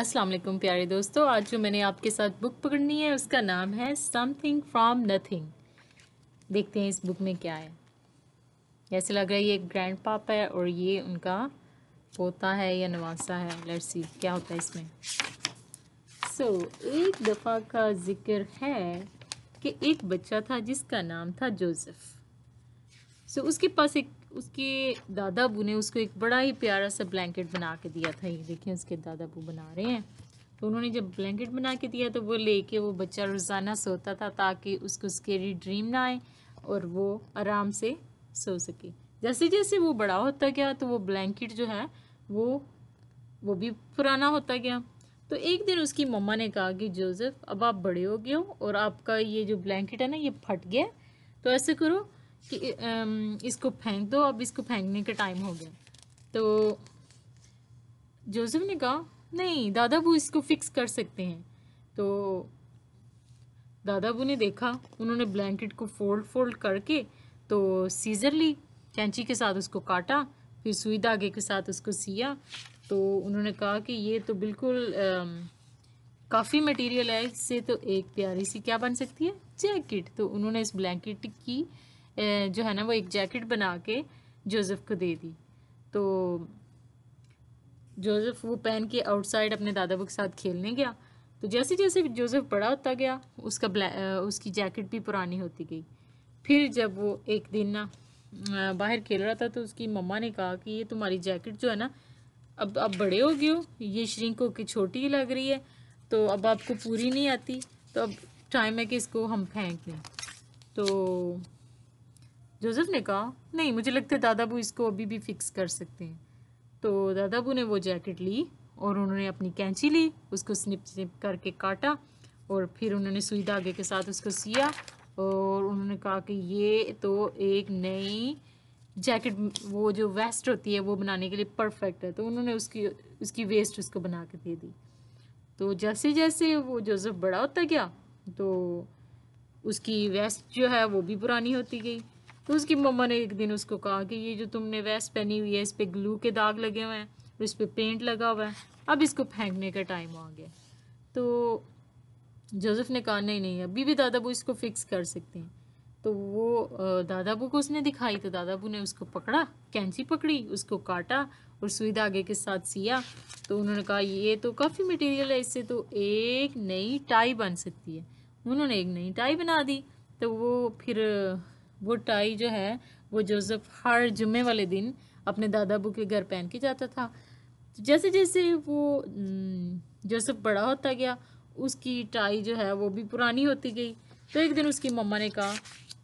अस्सलाम वालेकुम प्यारे दोस्तों आज जो मैंने आपके साथ बुक पकड़नी है उसका नाम है समथिंग फ्रॉम नथिंग देखते हैं इस बुक में क्या है ऐसे लग रहा है ये ग्रैंड पापा है और ये उनका पोता है या नवासा है लड़सी क्या होता है इसमें सो so, एक दफ़ा का जिक्र है कि एक बच्चा था जिसका नाम था जोसेफ सो so, उसके पास एक उसके दादा अबू ने उसको एक बड़ा ही प्यारा सा ब्लैंकेट बना के दिया था ये देखिए उसके दादा दादाबू बना रहे हैं तो उन्होंने जब ब्लैंकेट बना के दिया तो वो लेके वो बच्चा रोज़ाना सोता था ताकि उसको स्केरी ड्रीम ना आए और वो आराम से सो सके जैसे जैसे वो बड़ा होता गया तो वो ब्लैंकेट जो है वो वो भी पुराना होता गया तो एक दिन उसकी मम्मा ने कहा कि जोसेफ अब आप बड़े हो गए हो और आपका ये जो ब्लैंकेट है ना ये फट गया तो ऐसे करो कि इसको फेंक दो अब इसको फेंकने का टाइम हो गया तो जोसेफ ने कहा नहीं दादाबू इसको फिक्स कर सकते हैं तो दादाबू ने देखा उन्होंने ब्लैंकेट को फोल्ड फोल्ड करके तो सीजर ली कैंची के साथ उसको काटा फिर सुई धागे के साथ उसको सिया तो उन्होंने कहा कि ये तो बिल्कुल काफ़ी मटेरियल है इससे तो एक प्यारी सी क्या बन सकती है जैकेट तो उन्होंने इस ब्लैंकेट की जो है ना वो एक जैकेट बना के जोसेफ को दे दी तो जोसेफ वो पहन के आउटसाइड अपने दादा के साथ खेलने गया तो जैसे जैसे जोसेफ बड़ा होता गया उसका उसकी जैकेट भी पुरानी होती गई फिर जब वो एक दिन ना बाहर खेल रहा था तो उसकी मम्मा ने कहा कि ये तुम्हारी जैकेट जो है ना अब अब बड़े हो गए हो ये श्रिंक होकर छोटी ही लग रही है तो अब आपको पूरी नहीं आती तो अब टाइम है कि इसको हम फेंक दें तो जोसेफ ने कहा नहीं मुझे लगता है दादाबू इसको अभी भी फिक्स कर सकते हैं तो दादाबू ने वो जैकेट ली और उन्होंने अपनी कैंची ली उसको स्निप स्निप करके काटा और फिर उन्होंने सुई धागे के साथ उसको सिया और उन्होंने कहा कि ये तो एक नई जैकेट वो जो वेस्ट होती है वो बनाने के लिए परफेक्ट है तो उन्होंने उसकी उसकी वेस्ट उसको बना के दे दी तो जैसे जैसे वो जोसेफ बड़ा होता गया तो उसकी वेस्ट जो है वो भी पुरानी होती गई तो उसकी मम्मा ने एक दिन उसको कहा कि ये जो तुमने वेस्ट पहनी हुई है इस पर ग्लू के दाग लगे हुए हैं और इस पर पेंट लगा हुआ है अब इसको फेंकने का टाइम आ गया तो जोसेफ ने कहा नहीं नहीं अभी भी दादा बू इसको फिक्स कर सकते हैं तो वो दादा बू को उसने दिखाई तो दादा बू ने उसको पकड़ा कैंची पकड़ी उसको काटा और सुई धागे के साथ सिया तो उन्होंने कहा ये तो काफ़ी मटेरियल है इससे तो एक नई टाई बन सकती है उन्होंने एक नई टाई बना दी तो वो फिर वो टाई जो है वो जोसेफ हर जुम्मे वाले दिन अपने दादा बू के घर पहन के जाता था जैसे जैसे वो जोसेफ बड़ा होता गया उसकी टाई जो है वो भी पुरानी होती गई तो एक दिन उसकी मम्मा ने कहा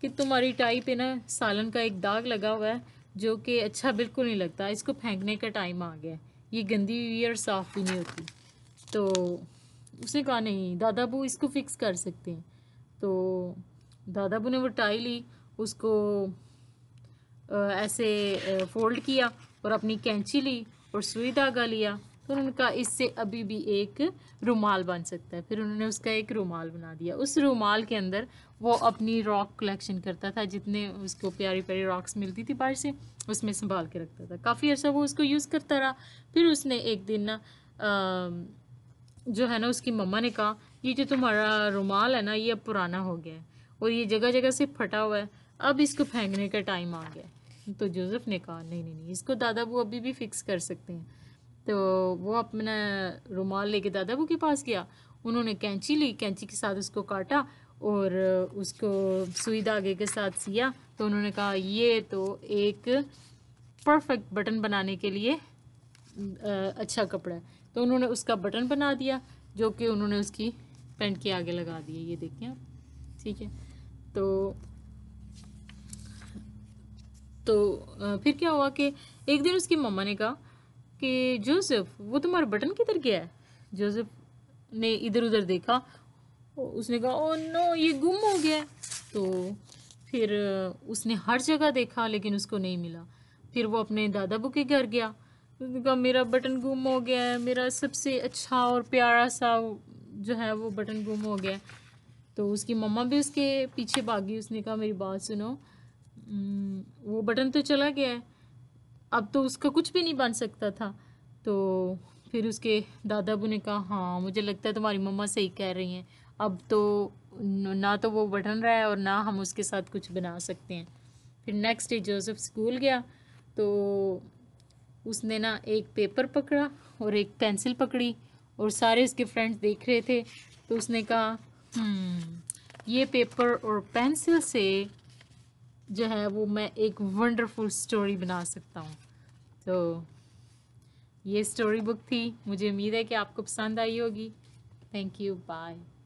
कि तुम्हारी टाई पे ना सालन का एक दाग लगा हुआ है जो कि अच्छा बिल्कुल नहीं लगता इसको फेंकने का टाइम आ गया ये गंदी हुई है और साफ़ भी नहीं होती तो उसने कहा नहीं दादाबू इसको फिक्स कर सकते हैं तो दादाबू ने वो टाई ली उसको ऐसे फोल्ड किया और अपनी कैंची ली और सुई धागा लिया तो उन्होंने कहा इससे अभी भी एक रुमाल बन सकता है फिर उन्होंने उसका एक रुमाल बना दिया उस रुमाल के अंदर वो अपनी रॉक कलेक्शन करता था जितने उसको प्यारी प्यारी रॉक्स मिलती थी बाहर से उसमें संभाल के रखता था काफ़ी अर्सा वो उसको यूज़ करता रहा फिर उसने एक दिन ना जो है ना उसकी मम्मा ने कहा ये जो तुम्हारा रुमाल है ना ये अब पुराना हो गया है और ये जगह जगह से फटा हुआ है अब इसको फेंकने का टाइम आ गया तो जोसेफ ने कहा नहीं नहीं नहीं इसको दादा वो अभी भी फिक्स कर सकते हैं तो वो अपना रुमाल लेके दादाबू के पास गया उन्होंने कैंची ली कैंची के साथ उसको काटा और उसको सुई धागे के साथ सिया तो उन्होंने कहा ये तो एक परफेक्ट बटन बनाने के लिए अच्छा कपड़ा है तो उन्होंने उसका बटन बना दिया जो कि उन्होंने उसकी पेंट के आगे लगा दिए ये देखिए आप ठीक है तो तो फिर क्या हुआ कि एक दिन उसकी मम्मा ने कहा कि जोसेफ वो तुम्हारा बटन किधर गया है जोसेफ ने इधर उधर देखा उसने कहा ओ नो ये गुम हो गया तो फिर उसने हर जगह देखा लेकिन उसको नहीं मिला फिर वो अपने दादा बू के घर गया उसने कहा मेरा बटन गुम हो गया है मेरा सबसे अच्छा और प्यारा सा जो है वो बटन गुम हो गया तो उसकी मम्मा भी उसके पीछे भागी उसने कहा मेरी बात सुनो हम्म, वो बटन तो चला गया है अब तो उसका कुछ भी नहीं बन सकता था तो फिर उसके दादा ने कहा हाँ मुझे लगता है तुम्हारी मम्मा सही कह रही हैं अब तो ना तो वो बटन रहा है और ना हम उसके साथ कुछ बना सकते हैं फिर नेक्स्ट डे जोसेफ स्कूल गया तो उसने ना एक पेपर पकड़ा और एक पेंसिल पकड़ी और सारे उसके फ्रेंड्स देख रहे थे तो उसने कहा हम्म, ये पेपर और पेंसिल से जो है वो मैं एक वंडरफुल स्टोरी बना सकता हूँ तो ये स्टोरी बुक थी मुझे उम्मीद है कि आपको पसंद आई होगी थैंक यू बाय